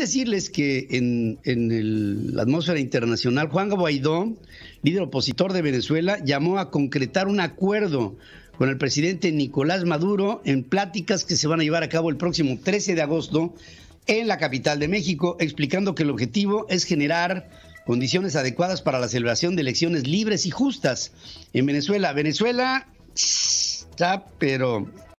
decirles que en, la atmósfera internacional, Juan Guaidó, líder opositor de Venezuela, llamó a concretar un acuerdo con el presidente Nicolás Maduro en pláticas que se van a llevar a cabo el próximo 13 de agosto en la capital de México, explicando que el objetivo es generar condiciones adecuadas para la celebración de elecciones libres y justas en Venezuela. Venezuela está, pero